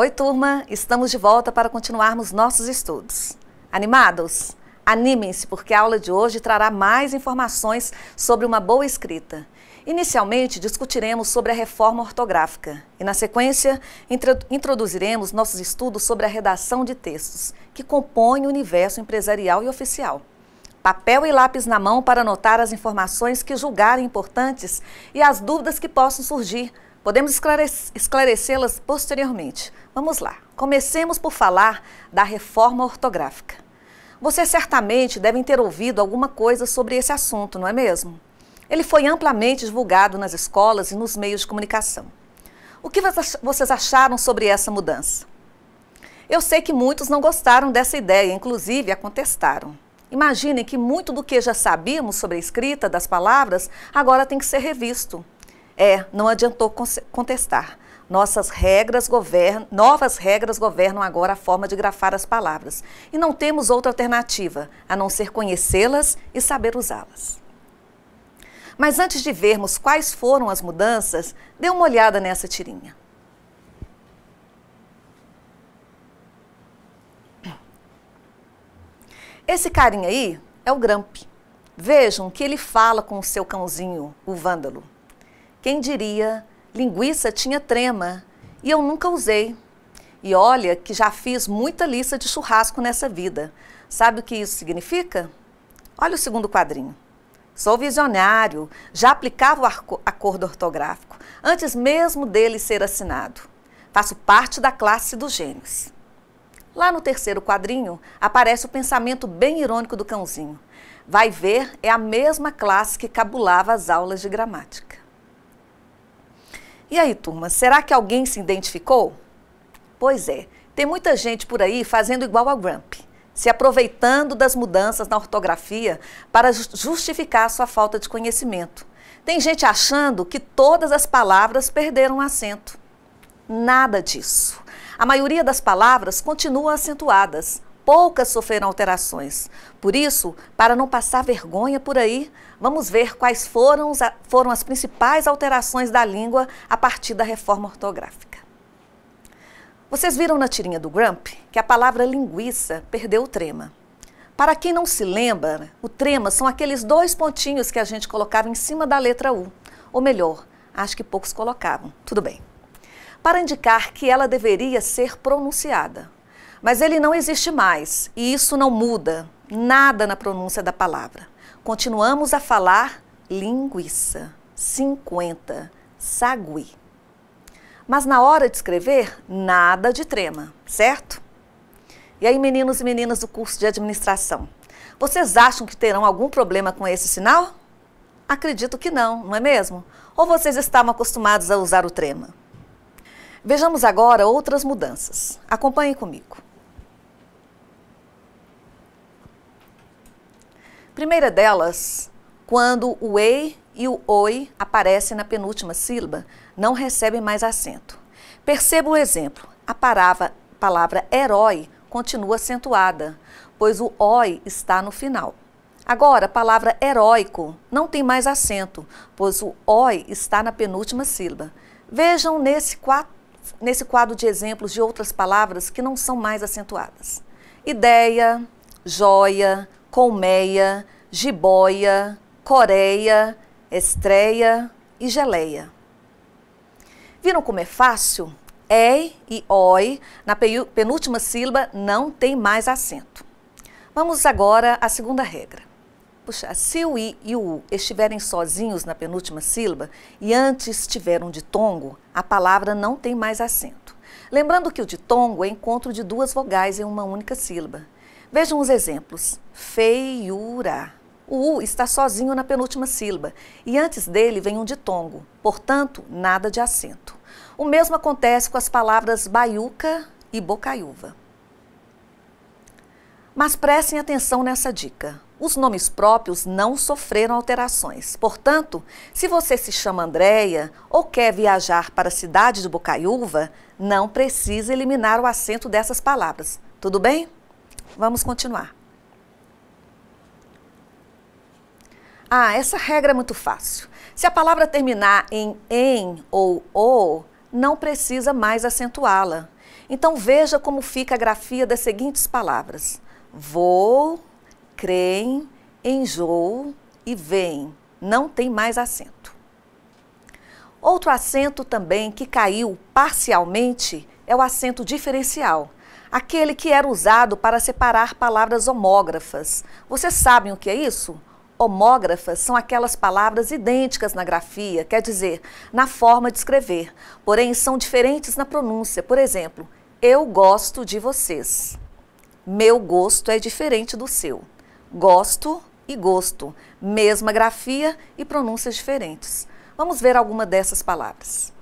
Oi, turma! Estamos de volta para continuarmos nossos estudos. Animados? Animem-se, porque a aula de hoje trará mais informações sobre uma boa escrita. Inicialmente, discutiremos sobre a reforma ortográfica e, na sequência, introduziremos nossos estudos sobre a redação de textos, que compõem o universo empresarial e oficial. Papel e lápis na mão para anotar as informações que julgarem importantes e as dúvidas que possam surgir Podemos esclarecê-las posteriormente. Vamos lá. Comecemos por falar da reforma ortográfica. Você certamente devem ter ouvido alguma coisa sobre esse assunto, não é mesmo? Ele foi amplamente divulgado nas escolas e nos meios de comunicação. O que vocês acharam sobre essa mudança? Eu sei que muitos não gostaram dessa ideia, inclusive a contestaram. Imaginem que muito do que já sabíamos sobre a escrita das palavras agora tem que ser revisto. É, não adiantou contestar. Nossas regras governam, novas regras governam agora a forma de grafar as palavras. E não temos outra alternativa a não ser conhecê-las e saber usá-las. Mas antes de vermos quais foram as mudanças, dê uma olhada nessa tirinha. Esse carinha aí é o Gramp. Vejam que ele fala com o seu cãozinho, o vândalo. Quem diria, linguiça tinha trema e eu nunca usei. E olha que já fiz muita lista de churrasco nessa vida. Sabe o que isso significa? Olha o segundo quadrinho. Sou visionário, já aplicava o acordo ortográfico, antes mesmo dele ser assinado. Faço parte da classe dos gênios. Lá no terceiro quadrinho, aparece o pensamento bem irônico do cãozinho. Vai ver, é a mesma classe que cabulava as aulas de gramática. E aí, turma, será que alguém se identificou? Pois é, tem muita gente por aí fazendo igual a Grump, se aproveitando das mudanças na ortografia para justificar sua falta de conhecimento. Tem gente achando que todas as palavras perderam acento. Nada disso. A maioria das palavras continua acentuadas, poucas sofreram alterações. Por isso, para não passar vergonha por aí, Vamos ver quais foram, foram as principais alterações da língua a partir da reforma ortográfica. Vocês viram na tirinha do Grump que a palavra linguiça perdeu o trema. Para quem não se lembra, o trema são aqueles dois pontinhos que a gente colocava em cima da letra U. Ou melhor, acho que poucos colocavam. Tudo bem. Para indicar que ela deveria ser pronunciada. Mas ele não existe mais e isso não muda nada na pronúncia da palavra. Continuamos a falar linguiça, 50, sagui. Mas na hora de escrever, nada de trema, certo? E aí, meninos e meninas do curso de administração, vocês acham que terão algum problema com esse sinal? Acredito que não, não é mesmo? Ou vocês estavam acostumados a usar o trema? Vejamos agora outras mudanças. Acompanhem comigo. primeira delas, quando o ei e o oi aparecem na penúltima sílaba, não recebem mais acento. Perceba o exemplo. A palavra, palavra herói continua acentuada, pois o oi está no final. Agora, a palavra heróico não tem mais acento, pois o oi está na penúltima sílaba. Vejam nesse quadro, nesse quadro de exemplos de outras palavras que não são mais acentuadas: ideia, joia, colmeia, jiboia, coreia, estreia e geleia. Viram como é fácil? EI e OI, na penúltima sílaba, não tem mais acento. Vamos agora à segunda regra. Puxa, se o I e o U estiverem sozinhos na penúltima sílaba e antes tiveram um ditongo, a palavra não tem mais acento. Lembrando que o ditongo é encontro de duas vogais em uma única sílaba. Vejam os exemplos. Feiura. O U está sozinho na penúltima sílaba e antes dele vem um ditongo, portanto, nada de acento. O mesmo acontece com as palavras baiuca e bocaiúva. Mas prestem atenção nessa dica. Os nomes próprios não sofreram alterações. Portanto, se você se chama Andréia ou quer viajar para a cidade de Bocaiúva, não precisa eliminar o acento dessas palavras. Tudo bem? Vamos continuar. Ah, essa regra é muito fácil. Se a palavra terminar em em ou o, não precisa mais acentuá-la. Então veja como fica a grafia das seguintes palavras: vou, creem, enjoo e vem. Não tem mais acento. Outro acento também que caiu parcialmente é o acento diferencial, aquele que era usado para separar palavras homógrafas. Vocês sabem o que é isso? Homógrafas são aquelas palavras idênticas na grafia, quer dizer, na forma de escrever, porém são diferentes na pronúncia. Por exemplo, eu gosto de vocês. Meu gosto é diferente do seu. Gosto e gosto, mesma grafia e pronúncias diferentes. Vamos ver alguma dessas palavras.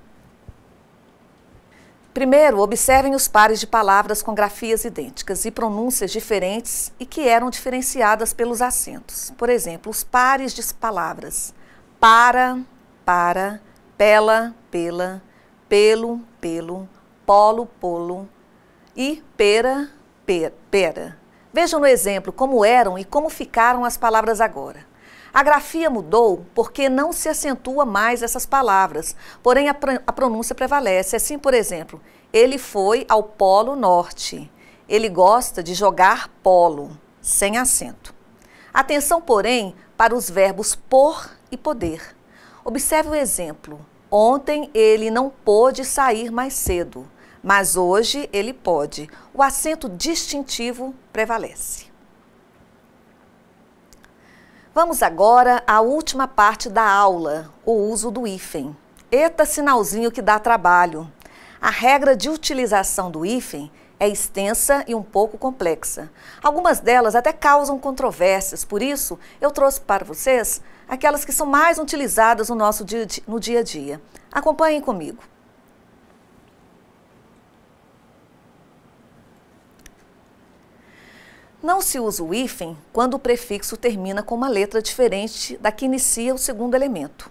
Primeiro, observem os pares de palavras com grafias idênticas e pronúncias diferentes e que eram diferenciadas pelos acentos. Por exemplo, os pares de palavras para, para, pela, pela, pelo, pelo, polo, polo e pera, pera. pera. Vejam no exemplo como eram e como ficaram as palavras agora. A grafia mudou porque não se acentua mais essas palavras, porém a, pr a pronúncia prevalece. Assim, por exemplo, ele foi ao Polo Norte. Ele gosta de jogar polo, sem acento. Atenção, porém, para os verbos por e poder. Observe o exemplo. Ontem ele não pôde sair mais cedo, mas hoje ele pode. O acento distintivo prevalece. Vamos agora à última parte da aula, o uso do hífen. Eita sinalzinho que dá trabalho. A regra de utilização do hífen é extensa e um pouco complexa. Algumas delas até causam controvérsias, por isso eu trouxe para vocês aquelas que são mais utilizadas no nosso dia, no dia a dia. Acompanhem comigo. Não se usa o hífen quando o prefixo termina com uma letra diferente da que inicia o segundo elemento.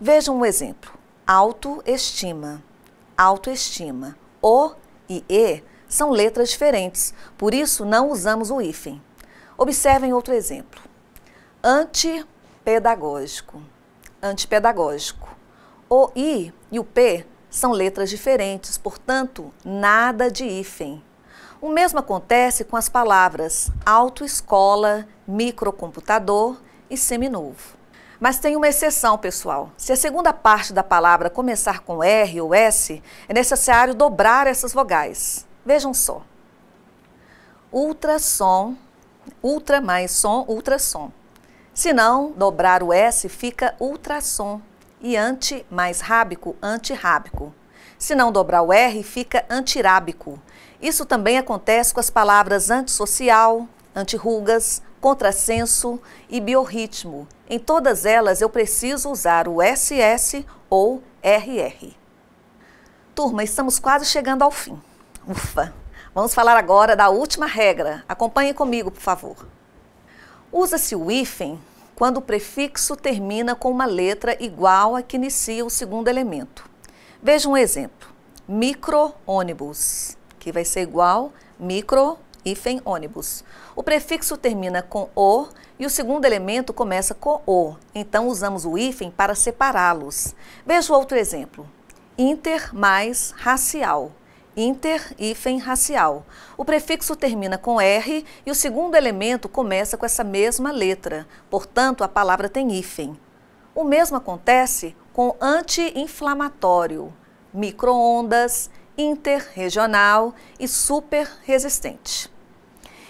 Vejam um exemplo. Autoestima. Autoestima. O e E são letras diferentes, por isso não usamos o hífen. Observem outro exemplo. Antipedagógico. Antipedagógico. O I e o P são letras diferentes, portanto, nada de hífen. O mesmo acontece com as palavras autoescola, microcomputador e seminovo. Mas tem uma exceção, pessoal. Se a segunda parte da palavra começar com R ou S, é necessário dobrar essas vogais. Vejam só. Ultrassom, ultra mais som, ultrassom. Se não dobrar o S, fica ultrassom. E anti mais rábico, antirrábico. Se não dobrar o R, fica antirábico. Isso também acontece com as palavras antissocial, antirrugas, contrassenso e biorritmo. Em todas elas eu preciso usar o SS ou RR. Turma, estamos quase chegando ao fim. Ufa! Vamos falar agora da última regra. Acompanhe comigo, por favor. Usa-se o hífen quando o prefixo termina com uma letra igual a que inicia o segundo elemento. Veja um exemplo: micro-ônibus que vai ser igual micro hífen ônibus. O prefixo termina com o e o segundo elemento começa com o, então usamos o hífen para separá-los. Veja outro exemplo. Inter mais racial. Inter hífen racial. O prefixo termina com R e o segundo elemento começa com essa mesma letra, portanto, a palavra tem hífen. O mesmo acontece com anti-inflamatório, microondas, interregional e super resistente.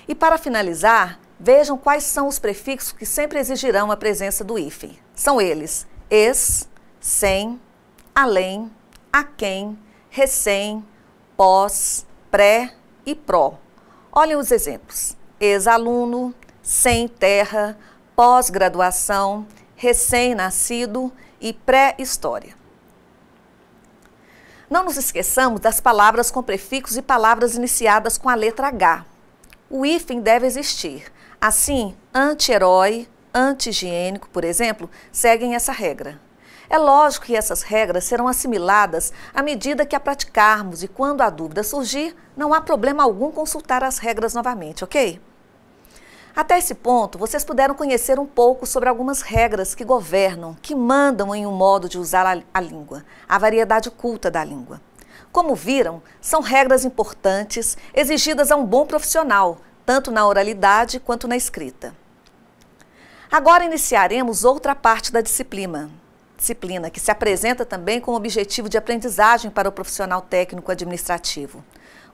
E para finalizar, vejam quais são os prefixos que sempre exigirão a presença do hífen. São eles ex, sem, além, aquém, recém, pós, pré e pró. Olhem os exemplos. Ex-aluno, sem terra, pós-graduação, recém-nascido e pré-história. Não nos esqueçamos das palavras com prefixos e palavras iniciadas com a letra H. O hífen deve existir. Assim, anti-herói, anti-higiênico, por exemplo, seguem essa regra. É lógico que essas regras serão assimiladas à medida que a praticarmos e quando a dúvida surgir, não há problema algum consultar as regras novamente, ok? Até esse ponto, vocês puderam conhecer um pouco sobre algumas regras que governam, que mandam em um modo de usar a, a língua, a variedade culta da língua. Como viram, são regras importantes exigidas a um bom profissional, tanto na oralidade quanto na escrita. Agora iniciaremos outra parte da disciplina, disciplina que se apresenta também com objetivo de aprendizagem para o profissional técnico administrativo.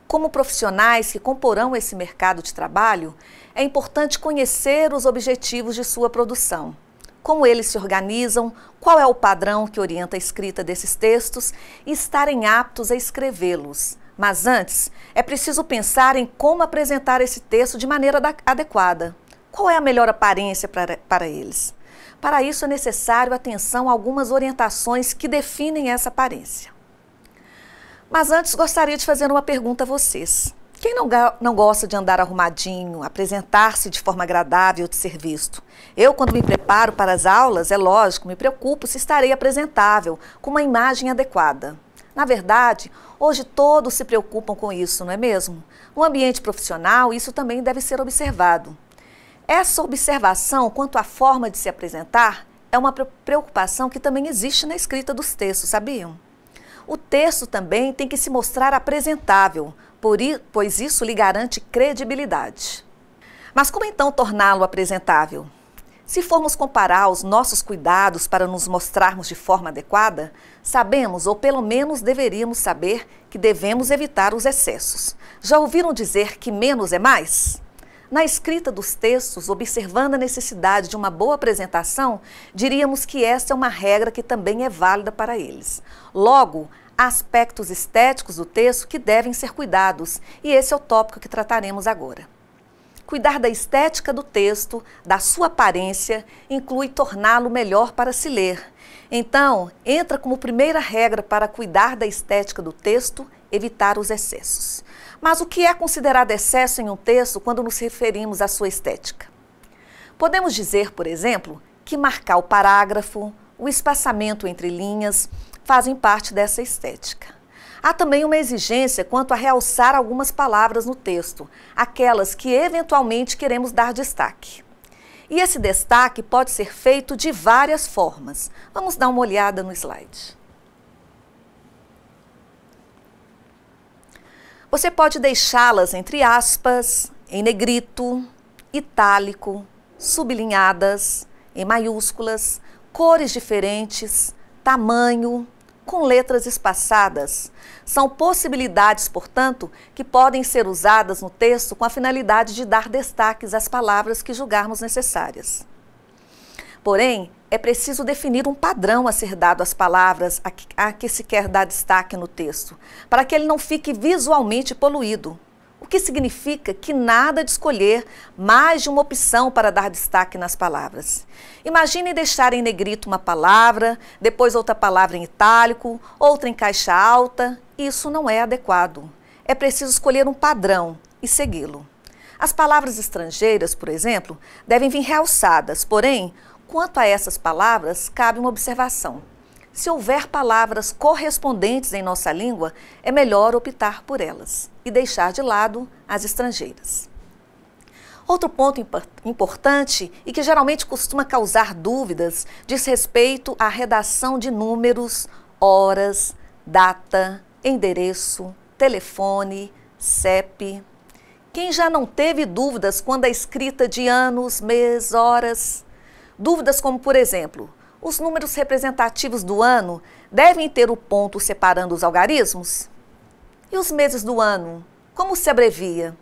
Como profissionais que comporão esse mercado de trabalho, é importante conhecer os objetivos de sua produção. Como eles se organizam, qual é o padrão que orienta a escrita desses textos e estarem aptos a escrevê-los. Mas antes, é preciso pensar em como apresentar esse texto de maneira adequada. Qual é a melhor aparência para, para eles? Para isso é necessário atenção a algumas orientações que definem essa aparência. Mas antes gostaria de fazer uma pergunta a vocês. Quem não, não gosta de andar arrumadinho, apresentar-se de forma agradável de ser visto? Eu, quando me preparo para as aulas, é lógico, me preocupo se estarei apresentável, com uma imagem adequada. Na verdade, hoje todos se preocupam com isso, não é mesmo? No ambiente profissional, isso também deve ser observado. Essa observação quanto à forma de se apresentar é uma preocupação que também existe na escrita dos textos, sabiam? O texto também tem que se mostrar apresentável, pois isso lhe garante credibilidade. Mas como então torná-lo apresentável? Se formos comparar os nossos cuidados para nos mostrarmos de forma adequada, sabemos, ou pelo menos deveríamos saber, que devemos evitar os excessos. Já ouviram dizer que menos é mais? Na escrita dos textos, observando a necessidade de uma boa apresentação, diríamos que esta é uma regra que também é válida para eles. Logo, aspectos estéticos do texto que devem ser cuidados, e esse é o tópico que trataremos agora. Cuidar da estética do texto, da sua aparência, inclui torná-lo melhor para se ler. Então, entra como primeira regra para cuidar da estética do texto evitar os excessos. Mas o que é considerado excesso em um texto quando nos referimos à sua estética? Podemos dizer, por exemplo, que marcar o parágrafo, o espaçamento entre linhas, fazem parte dessa estética. Há também uma exigência quanto a realçar algumas palavras no texto, aquelas que eventualmente queremos dar destaque. E esse destaque pode ser feito de várias formas. Vamos dar uma olhada no slide. Você pode deixá-las entre aspas, em negrito, itálico, sublinhadas, em maiúsculas, cores diferentes, tamanho, com letras espaçadas. São possibilidades, portanto, que podem ser usadas no texto com a finalidade de dar destaques às palavras que julgarmos necessárias. Porém, é preciso definir um padrão a ser dado às palavras a que, a que se quer dar destaque no texto, para que ele não fique visualmente poluído o que significa que nada de escolher mais de uma opção para dar destaque nas palavras. Imagine deixar em negrito uma palavra, depois outra palavra em itálico, outra em caixa alta. Isso não é adequado. É preciso escolher um padrão e segui-lo. As palavras estrangeiras, por exemplo, devem vir realçadas, porém, quanto a essas palavras, cabe uma observação. Se houver palavras correspondentes em nossa língua, é melhor optar por elas e deixar de lado as estrangeiras. Outro ponto importante e que geralmente costuma causar dúvidas diz respeito à redação de números, horas, data, endereço, telefone, CEP. Quem já não teve dúvidas quando a escrita de anos, meses, horas? Dúvidas como, por exemplo, os números representativos do ano devem ter o ponto separando os algarismos? E os meses do ano? Como se abrevia?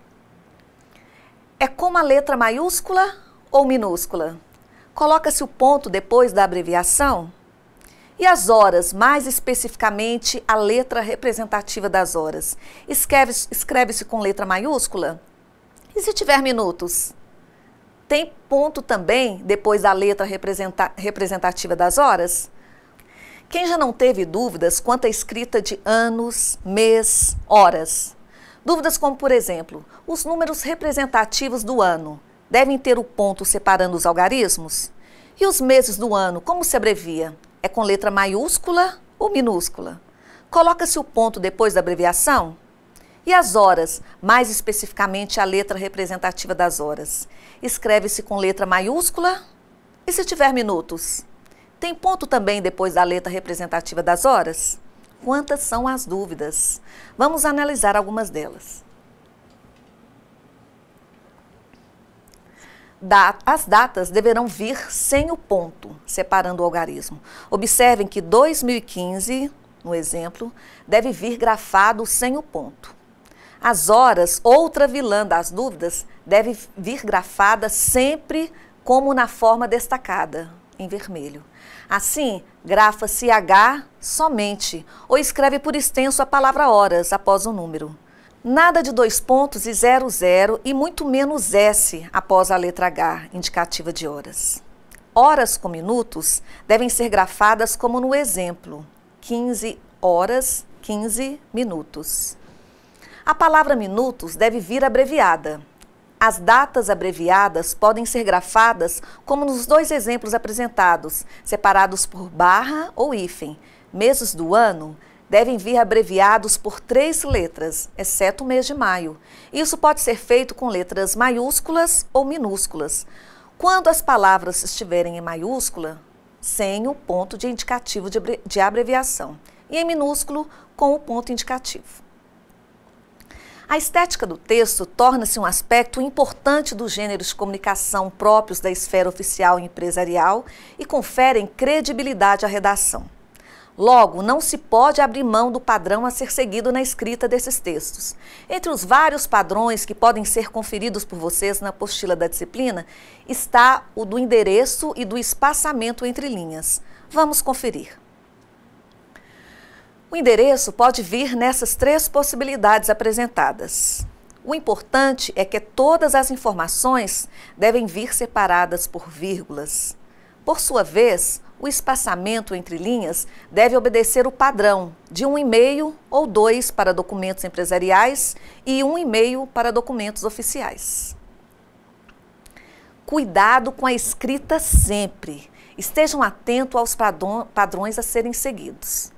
É como a letra maiúscula ou minúscula? Coloca-se o ponto depois da abreviação? E as horas, mais especificamente a letra representativa das horas? Escreve-se escreve com letra maiúscula? E se tiver minutos? Tem ponto também depois da letra representativa das horas? Quem já não teve dúvidas quanto à escrita de anos, mês, horas? Dúvidas como, por exemplo, os números representativos do ano devem ter o ponto separando os algarismos? E os meses do ano, como se abrevia? É com letra maiúscula ou minúscula? Coloca-se o ponto depois da abreviação? E as horas, mais especificamente a letra representativa das horas? Escreve-se com letra maiúscula? E se tiver minutos? Tem ponto também depois da letra representativa das horas? Quantas são as dúvidas? Vamos analisar algumas delas. as datas deverão vir sem o ponto, separando o algarismo. Observem que 2015, no exemplo, deve vir grafado sem o ponto. As horas, outra vilã das dúvidas, deve vir grafada sempre como na forma destacada, em vermelho. Assim, grafa-se H somente, ou escreve por extenso a palavra horas após o número. Nada de dois pontos e zero zero e muito menos S após a letra H, indicativa de horas. Horas com minutos devem ser grafadas como no exemplo, 15 horas, 15 minutos. A palavra minutos deve vir abreviada. As datas abreviadas podem ser grafadas como nos dois exemplos apresentados, separados por barra ou hífen. Meses do ano devem vir abreviados por três letras, exceto o mês de maio. Isso pode ser feito com letras maiúsculas ou minúsculas. Quando as palavras estiverem em maiúscula, sem o ponto de indicativo de abreviação, e em minúsculo, com o ponto indicativo. A estética do texto torna-se um aspecto importante dos gêneros de comunicação próprios da esfera oficial e empresarial e conferem credibilidade à redação. Logo, não se pode abrir mão do padrão a ser seguido na escrita desses textos. Entre os vários padrões que podem ser conferidos por vocês na apostila da disciplina, está o do endereço e do espaçamento entre linhas. Vamos conferir. O endereço pode vir nessas três possibilidades apresentadas. O importante é que todas as informações devem vir separadas por vírgulas. Por sua vez, o espaçamento entre linhas deve obedecer o padrão de um e-mail ou dois para documentos empresariais e um e-mail para documentos oficiais. Cuidado com a escrita sempre. Estejam atentos aos padrões a serem seguidos.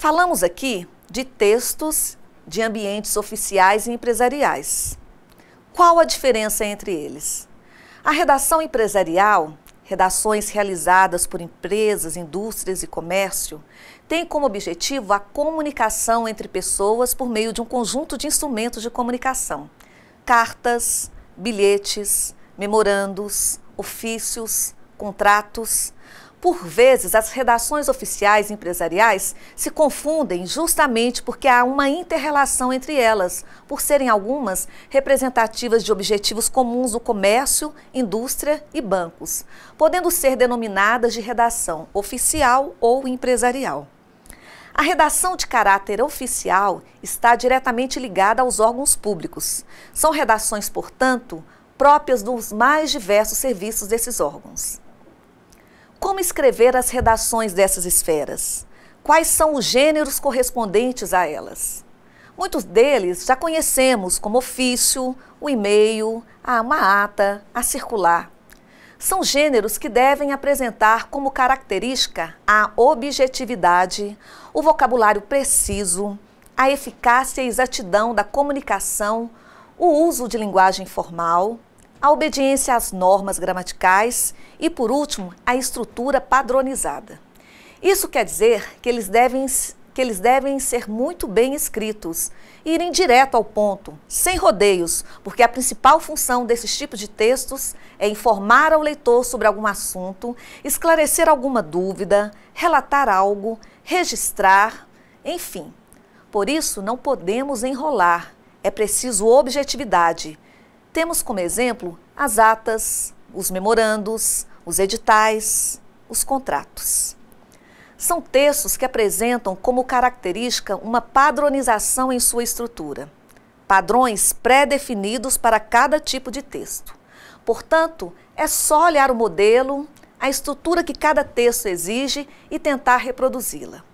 Falamos aqui de textos de ambientes oficiais e empresariais. Qual a diferença entre eles? A redação empresarial, redações realizadas por empresas, indústrias e comércio, tem como objetivo a comunicação entre pessoas por meio de um conjunto de instrumentos de comunicação: cartas, bilhetes, memorandos, ofícios, contratos por vezes, as redações oficiais empresariais se confundem justamente porque há uma interrelação entre elas, por serem algumas representativas de objetivos comuns do comércio, indústria e bancos, podendo ser denominadas de redação oficial ou empresarial. A redação de caráter oficial está diretamente ligada aos órgãos públicos. São redações, portanto, próprias dos mais diversos serviços desses órgãos. Como escrever as redações dessas esferas? Quais são os gêneros correspondentes a elas? Muitos deles já conhecemos como ofício, o e-mail, a uma ata, a circular. São gêneros que devem apresentar como característica a objetividade, o vocabulário preciso, a eficácia e exatidão da comunicação, o uso de linguagem formal, a obediência às normas gramaticais e, por último, a estrutura padronizada. Isso quer dizer que eles devem que eles devem ser muito bem escritos, irem direto ao ponto, sem rodeios, porque a principal função desses tipos de textos é informar ao leitor sobre algum assunto, esclarecer alguma dúvida, relatar algo, registrar, enfim. Por isso, não podemos enrolar. É preciso objetividade temos como exemplo as atas, os memorandos, os editais, os contratos. São textos que apresentam como característica uma padronização em sua estrutura, padrões pré-definidos para cada tipo de texto. Portanto, é só olhar o modelo, a estrutura que cada texto exige e tentar reproduzi-la.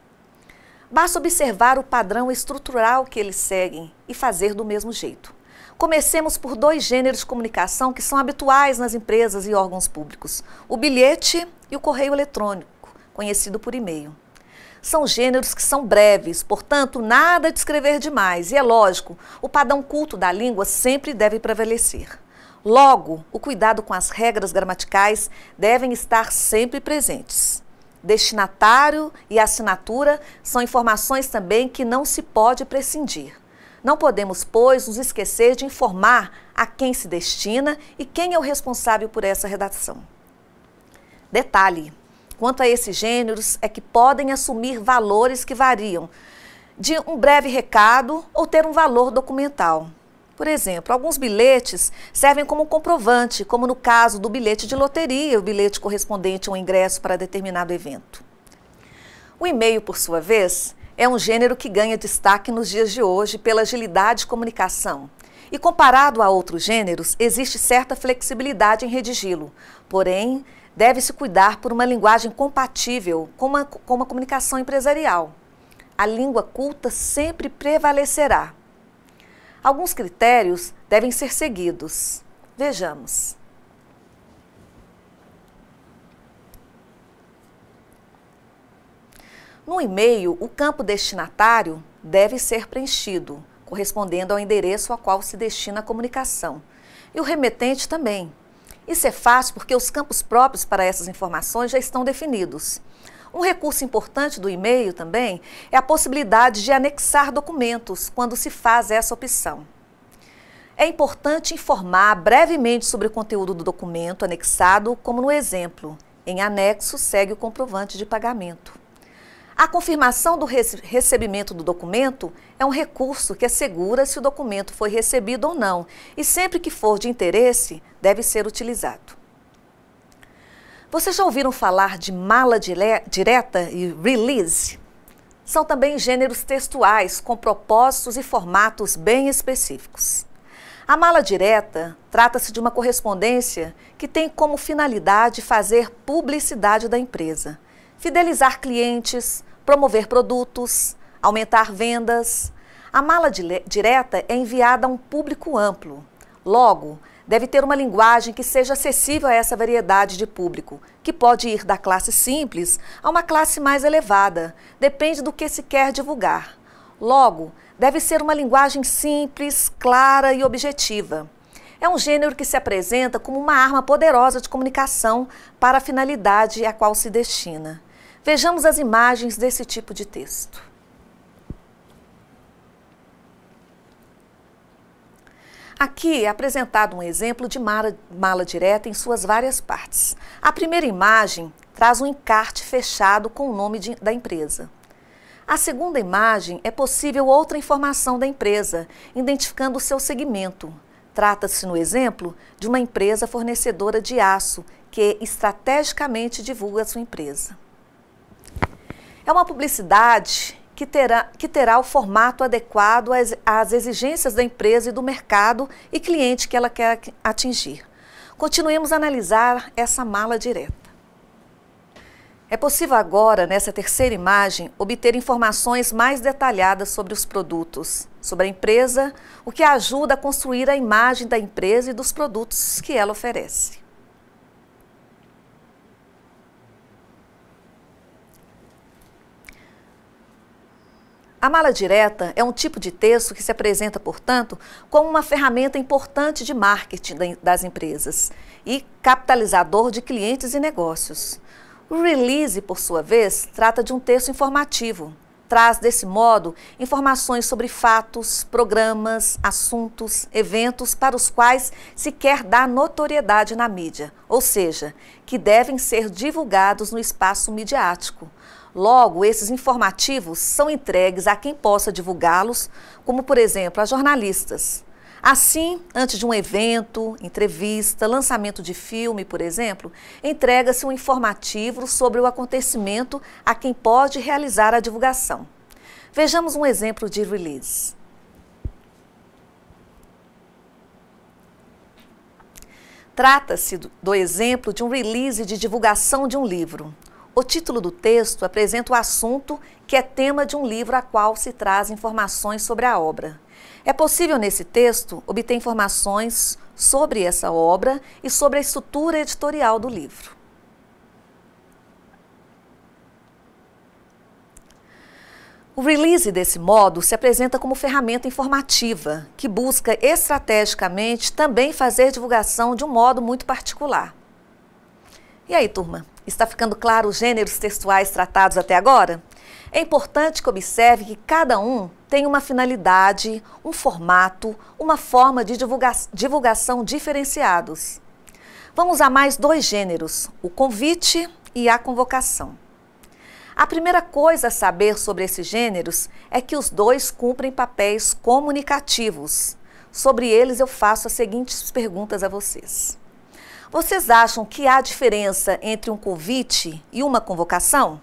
Basta observar o padrão estrutural que eles seguem e fazer do mesmo jeito. Comecemos por dois gêneros de comunicação que são habituais nas empresas e órgãos públicos: o bilhete e o correio eletrônico, conhecido por e-mail. São gêneros que são breves, portanto, nada de escrever demais, e é lógico, o padrão culto da língua sempre deve prevalecer. Logo, o cuidado com as regras gramaticais devem estar sempre presentes. Destinatário e assinatura são informações também que não se pode prescindir. Não podemos, pois, nos esquecer de informar a quem se destina e quem é o responsável por essa redação. Detalhe: quanto a esses gêneros, é que podem assumir valores que variam de um breve recado ou ter um valor documental. Por exemplo, alguns bilhetes servem como comprovante, como no caso do bilhete de loteria, o bilhete correspondente a um ingresso para determinado evento. O e-mail, por sua vez, é um gênero que ganha destaque nos dias de hoje pela agilidade de comunicação. E comparado a outros gêneros, existe certa flexibilidade em redigi-lo. Porém, deve-se cuidar por uma linguagem compatível com uma, com uma comunicação empresarial. A língua culta sempre prevalecerá. Alguns critérios devem ser seguidos. Vejamos. No e-mail, o campo destinatário deve ser preenchido, correspondendo ao endereço a qual se destina a comunicação, e o remetente também. Isso é fácil porque os campos próprios para essas informações já estão definidos. Um recurso importante do e-mail também é a possibilidade de anexar documentos quando se faz essa opção. É importante informar brevemente sobre o conteúdo do documento anexado, como no exemplo. Em anexo segue o comprovante de pagamento. A confirmação do recebimento do documento é um recurso que assegura se o documento foi recebido ou não e sempre que for de interesse, deve ser utilizado. Vocês já ouviram falar de mala direta e release? São também gêneros textuais com propósitos e formatos bem específicos. A mala direta trata-se de uma correspondência que tem como finalidade fazer publicidade da empresa fidelizar clientes, promover produtos, aumentar vendas. A mala direta é enviada a um público amplo. Logo, deve ter uma linguagem que seja acessível a essa variedade de público, que pode ir da classe simples a uma classe mais elevada, depende do que se quer divulgar. Logo, deve ser uma linguagem simples, clara e objetiva. É um gênero que se apresenta como uma arma poderosa de comunicação para a finalidade a qual se destina. Vejamos as imagens desse tipo de texto. Aqui é apresentado um exemplo de mala, mala direta em suas várias partes. A primeira imagem traz um encarte fechado com o nome de, da empresa. A segunda imagem é possível outra informação da empresa, identificando o seu segmento. Trata-se, no exemplo, de uma empresa fornecedora de aço que estrategicamente divulga sua empresa. É uma publicidade que terá, que terá o formato adequado às, às exigências da empresa e do mercado e cliente que ela quer atingir. Continuemos a analisar essa mala direta. É possível agora, nessa terceira imagem, obter informações mais detalhadas sobre os produtos, sobre a empresa, o que ajuda a construir a imagem da empresa e dos produtos que ela oferece. A mala direta é um tipo de texto que se apresenta, portanto, como uma ferramenta importante de marketing das empresas e capitalizador de clientes e negócios. O release, por sua vez, trata de um texto informativo. Traz, desse modo, informações sobre fatos, programas, assuntos, eventos para os quais se quer dar notoriedade na mídia, ou seja, que devem ser divulgados no espaço midiático. Logo, esses informativos são entregues a quem possa divulgá-los, como, por exemplo, a jornalistas. Assim, antes de um evento, entrevista, lançamento de filme, por exemplo, entrega-se um informativo sobre o acontecimento a quem pode realizar a divulgação. Vejamos um exemplo de release. Trata-se do exemplo de um release de divulgação de um livro. O título do texto apresenta o assunto que é tema de um livro a qual se traz informações sobre a obra. É possível nesse texto obter informações sobre essa obra e sobre a estrutura editorial do livro. O release, desse modo, se apresenta como ferramenta informativa, que busca estrategicamente também fazer divulgação de um modo muito particular. E aí, turma? Está ficando claro os gêneros textuais tratados até agora? É importante que observe que cada um tem uma finalidade, um formato, uma forma de divulga divulgação diferenciados. Vamos a mais dois gêneros, o convite e a convocação. A primeira coisa a saber sobre esses gêneros é que os dois cumprem papéis comunicativos. Sobre eles eu faço as seguintes perguntas a vocês. Vocês acham que há diferença entre um convite e uma convocação?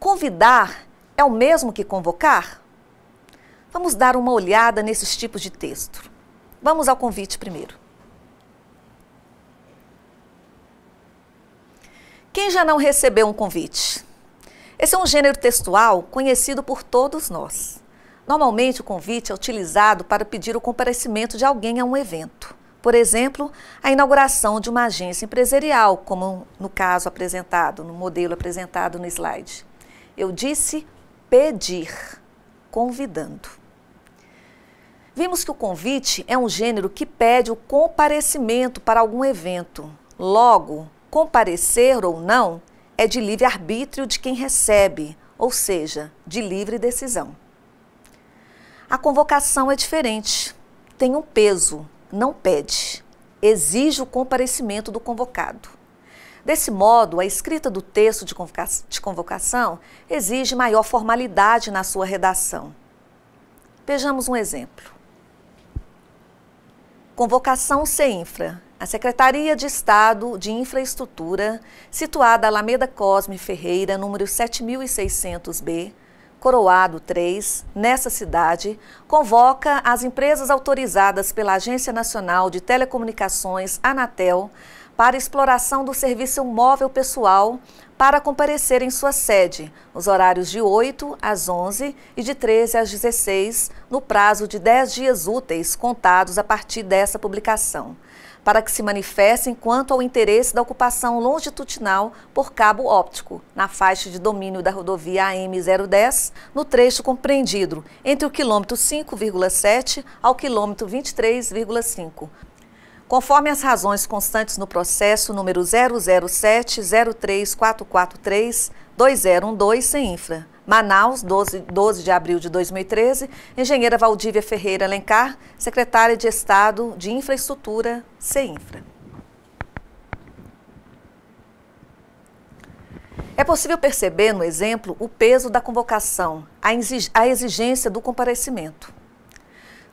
Convidar é o mesmo que convocar? Vamos dar uma olhada nesses tipos de texto. Vamos ao convite primeiro. Quem já não recebeu um convite? Esse é um gênero textual conhecido por todos nós. Normalmente, o convite é utilizado para pedir o comparecimento de alguém a um evento. Por exemplo, a inauguração de uma agência empresarial, como no caso apresentado, no modelo apresentado no slide. Eu disse pedir, convidando. Vimos que o convite é um gênero que pede o comparecimento para algum evento. Logo, comparecer ou não é de livre arbítrio de quem recebe, ou seja, de livre decisão. A convocação é diferente, tem um peso, não pede, exige o comparecimento do convocado. Desse modo, a escrita do texto de, convoca de convocação exige maior formalidade na sua redação. Vejamos um exemplo. Convocação CEINFRA, a Secretaria de Estado de Infraestrutura, situada na Alameda Cosme Ferreira, número 7600B, Coroado 3, nessa cidade, convoca as empresas autorizadas pela Agência Nacional de Telecomunicações, Anatel, para exploração do serviço móvel pessoal para comparecer em sua sede, nos horários de 8 às 11 e de 13 às 16, no prazo de 10 dias úteis contados a partir dessa publicação, para que se manifestem quanto ao interesse da ocupação longitudinal por cabo óptico, na faixa de domínio da rodovia AM010, no trecho compreendido entre o quilômetro 5,7 ao quilômetro 23,5, Conforme as razões constantes no processo número 007-03443-2012, sem infra. Manaus, 12, 12 de abril de 2013, engenheira Valdívia Ferreira Alencar, secretária de Estado de Infraestrutura, Cinfra É possível perceber no exemplo o peso da convocação, a exigência do comparecimento.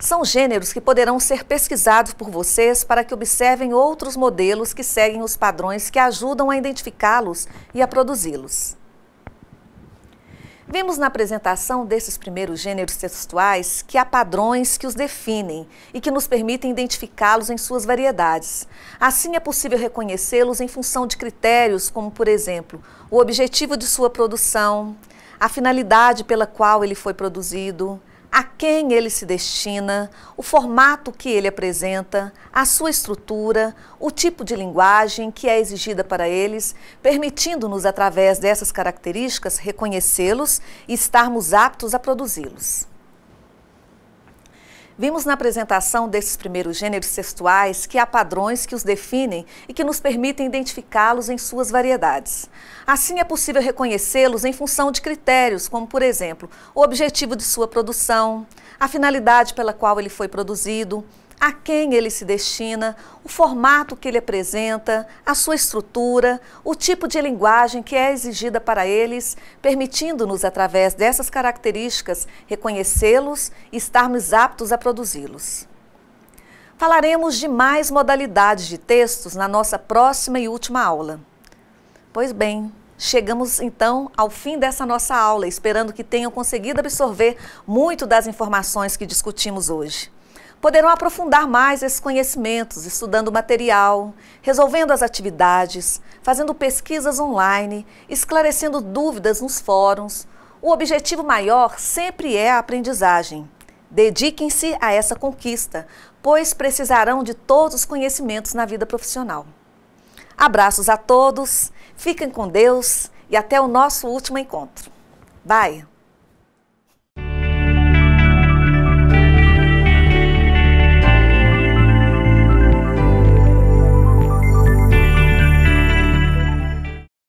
São gêneros que poderão ser pesquisados por vocês para que observem outros modelos que seguem os padrões que ajudam a identificá-los e a produzi-los. Vimos na apresentação desses primeiros gêneros textuais que há padrões que os definem e que nos permitem identificá-los em suas variedades. Assim, é possível reconhecê-los em função de critérios como, por exemplo, o objetivo de sua produção, a finalidade pela qual ele foi produzido, a quem ele se destina, o formato que ele apresenta, a sua estrutura, o tipo de linguagem que é exigida para eles, permitindo-nos, através dessas características, reconhecê-los e estarmos aptos a produzi-los. Vimos na apresentação desses primeiros gêneros textuais que há padrões que os definem e que nos permitem identificá-los em suas variedades. Assim, é possível reconhecê-los em função de critérios, como, por exemplo, o objetivo de sua produção, a finalidade pela qual ele foi produzido, a quem ele se destina, o formato que ele apresenta, a sua estrutura, o tipo de linguagem que é exigida para eles, permitindo-nos, através dessas características, reconhecê-los e estarmos aptos a produzi-los. Falaremos de mais modalidades de textos na nossa próxima e última aula. Pois bem, Chegamos então ao fim dessa nossa aula, esperando que tenham conseguido absorver muito das informações que discutimos hoje poderão aprofundar mais esses conhecimentos, estudando material, resolvendo as atividades, fazendo pesquisas online, esclarecendo dúvidas nos fóruns. O objetivo maior sempre é a aprendizagem. Dediquem-se a essa conquista, pois precisarão de todos os conhecimentos na vida profissional. Abraços a todos, fiquem com Deus e até o nosso último encontro. Bye!